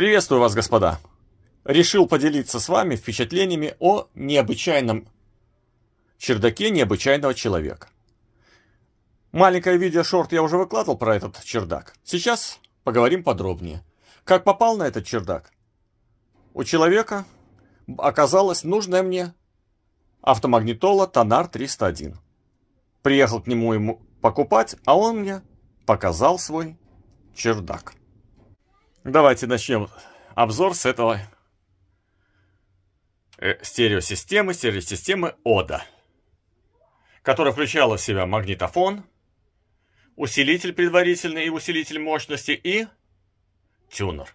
Приветствую вас, господа. Решил поделиться с вами впечатлениями о необычайном чердаке необычайного человека. Маленькое видео-шорт я уже выкладывал про этот чердак. Сейчас поговорим подробнее. Как попал на этот чердак? У человека оказалась нужная мне автомагнитола Тонар 301. Приехал к нему ему покупать, а он мне показал свой чердак. Давайте начнем обзор с этого э, стереосистемы, стереосистемы ОДА, которая включала в себя магнитофон, усилитель предварительный и усилитель мощности и тюнер.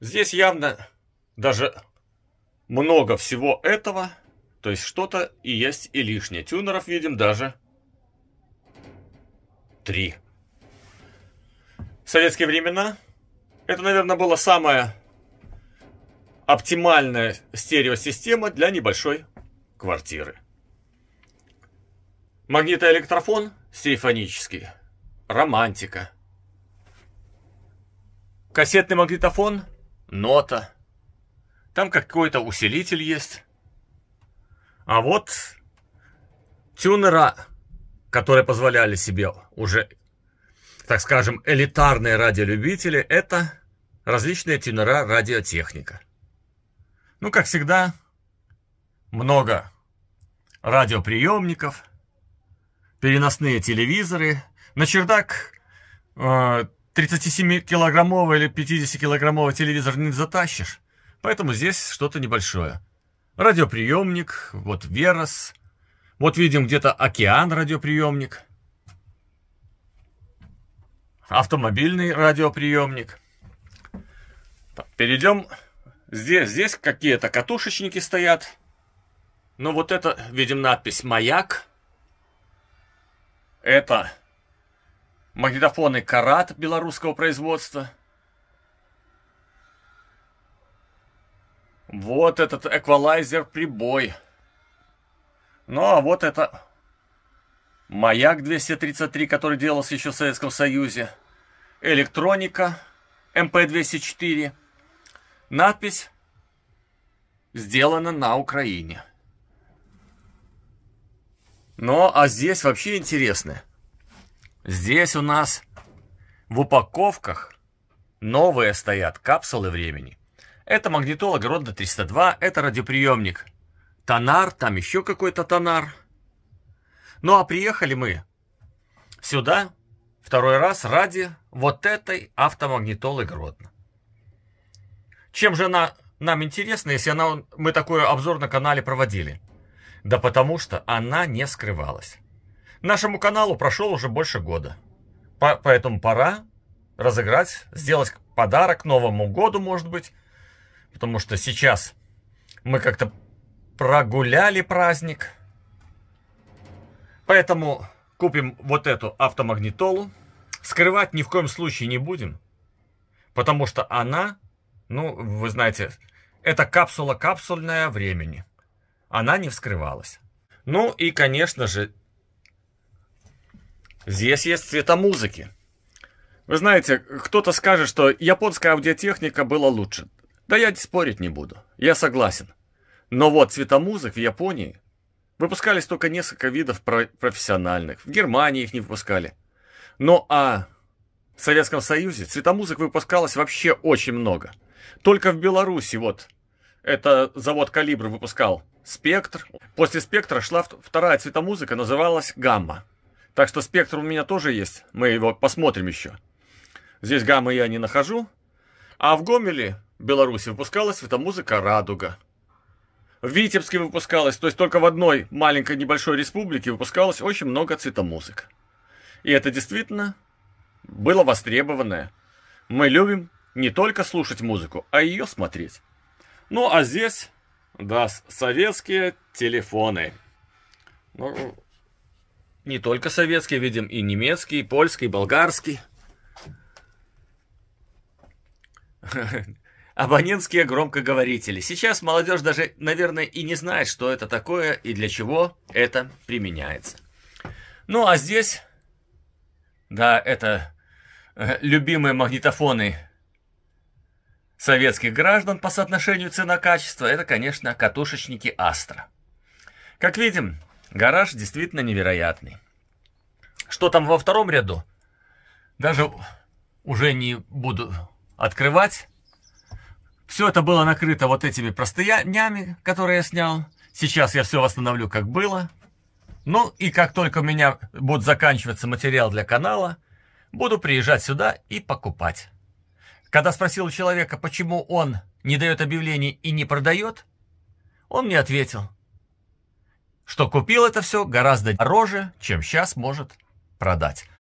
Здесь явно даже много всего этого, то есть что-то и есть и лишнее. Тюнеров видим даже три. В советские времена это, наверное, была самая оптимальная стереосистема для небольшой квартиры. Магнитоэлектрофон сейфонический. Романтика. Кассетный магнитофон. Нота. Там какой-то усилитель есть. А вот тюнера, которые позволяли себе уже, так скажем, элитарные радиолюбители, это различные тенора радиотехника. Ну, как всегда, много радиоприемников, переносные телевизоры. На чердак 37-килограммовый э, или 50-килограммовый телевизор не затащишь, поэтому здесь что-то небольшое. Радиоприемник, вот Верос, вот видим где-то океан радиоприемник, автомобильный радиоприемник – Перейдем. Здесь, здесь какие-то катушечники стоят. Но ну, вот это, видим, надпись «Маяк». Это магнитофоны «Карат» белорусского производства. Вот этот эквалайзер прибой. Ну а вот это маяк 233, который делался еще в Советском Союзе. Электроника mp 204 Надпись сделана на Украине. Но, ну, а здесь вообще интересно. Здесь у нас в упаковках новые стоят капсулы времени. Это магнитола Гродно 302, это радиоприемник Тонар, там еще какой-то Тонар. Ну а приехали мы сюда второй раз ради вот этой автомагнитолы Гродно. Чем же она нам интересна, если она, мы такой обзор на канале проводили? Да потому что она не скрывалась. Нашему каналу прошел уже больше года. По поэтому пора разыграть, сделать подарок Новому году, может быть. Потому что сейчас мы как-то прогуляли праздник. Поэтому купим вот эту автомагнитолу. Скрывать ни в коем случае не будем. Потому что она ну, вы знаете, это капсула капсульная времени. Она не вскрывалась. Ну и, конечно же, здесь есть цвета музыки. Вы знаете, кто-то скажет, что японская аудиотехника была лучше. Да я спорить не буду, я согласен. Но вот цвета музык в Японии выпускались только несколько видов про- профессиональных. В Германии их не выпускали. Ну а в Советском Союзе цвета музык выпускалось вообще очень много – только в Беларуси вот это завод «Калибр» выпускал. «Спектр». После «Спектра» шла вторая цветомузыка, называлась «Гамма». Так что «Спектр» у меня тоже есть, мы его посмотрим еще. Здесь «Гаммы» я не нахожу. А в Гомеле, Беларуси, выпускалась цветомузыка «Радуга». В Витебске выпускалась, то есть только в одной маленькой небольшой республике выпускалось очень много цветомузык. И это действительно было востребованное. Мы любим не только слушать музыку, а ее смотреть. Ну а здесь, да, советские телефоны. Ну, не только советские, видим и немецкий, и польский, и болгарский. Абонентские громкоговорители. Сейчас молодежь даже, наверное, и не знает, что это такое и для чего это применяется. Ну а здесь, да, это э, любимые магнитофоны советских граждан по соотношению цена-качество, это, конечно, катушечники Астра. Как видим, гараж действительно невероятный. Что там во втором ряду? Даже уже не буду открывать. Все это было накрыто вот этими простынями, которые я снял. Сейчас я все восстановлю, как было. Ну и как только у меня будет заканчиваться материал для канала, буду приезжать сюда и покупать. Когда спросил у человека, почему он не дает объявлений и не продает, он мне ответил, что купил это все гораздо дороже, чем сейчас может продать.